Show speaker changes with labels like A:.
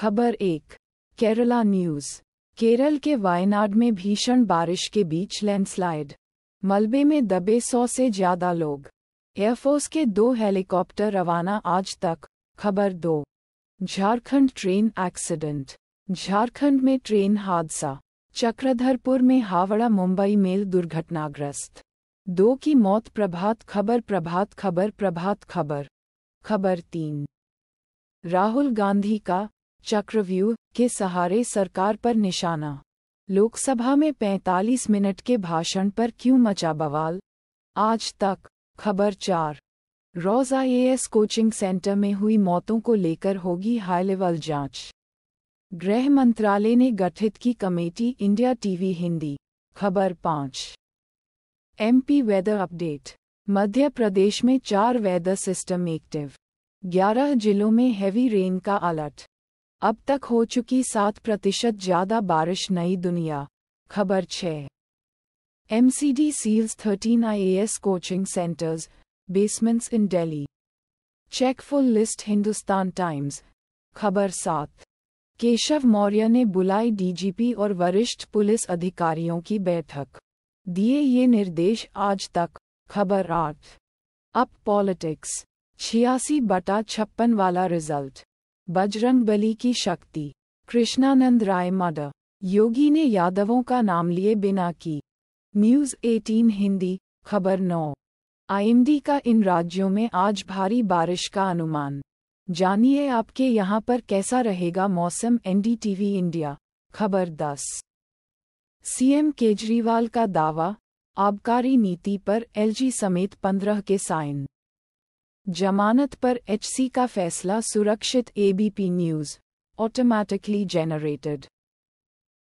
A: खबर एक केरला न्यूज़ केरल के वायनाड में भीषण बारिश के बीच लैंडस्लाइड मलबे में दबे सौ से ज्यादा लोग एयरफोर्स के दो हेलीकॉप्टर रवाना आज तक खबर दो झारखंड ट्रेन एक्सीडेंट झारखंड में ट्रेन हादसा चक्रधरपुर में हावड़ा मुंबई मेल दुर्घटनाग्रस्त दो की मौत प्रभात खबर प्रभात खबर प्रभात खबर खबर तीन राहुल गांधी का चक्रव्यूह के सहारे सरकार पर निशाना लोकसभा में 45 मिनट के भाषण पर क्यों मचा बवाल आज तक खबर चार रोज आईएएस कोचिंग सेंटर में हुई मौतों को लेकर होगी हाई लेवल जांच गृह मंत्रालय ने गठित की कमेटी इंडिया टीवी हिंदी खबर पाँच MP weather update Madhya Pradesh में चार वेदर सिस्टम एक्टिव ग्यारह जिलों में हैवी रेन का अलर्ट अब तक हो चुकी सात प्रतिशत ज़्यादा बारिश नई दुनिया खबर C MCD seals a IAS coaching centres basements in daily check full list Hindustan Times खबर सात केशव मौर्य ने बुलाई डीजीपी और वरिष्ठ पुलिस अधिकारियों की बैठक दिए ये निर्देश आज तक खबर आठ अब पॉलिटिक्स छियासी बटा छप्पन वाला रिजल्ट बजरंग बली की शक्ति कृष्णानंद राय मर्डर योगी ने यादवों का नाम लिए बिना की न्यूज 18 हिंदी खबर 9 आईएमडी का इन राज्यों में आज भारी बारिश का अनुमान जानिए आपके यहाँ पर कैसा रहेगा मौसम एनडीटीवी इंडिया खबर 10 सीएम केजरीवाल का दावा आबकारी नीति पर एलजी समेत 15 के साइन जमानत पर एचसी का फैसला सुरक्षित एबीपी न्यूज ऑटोमैटिकली जनरेटेड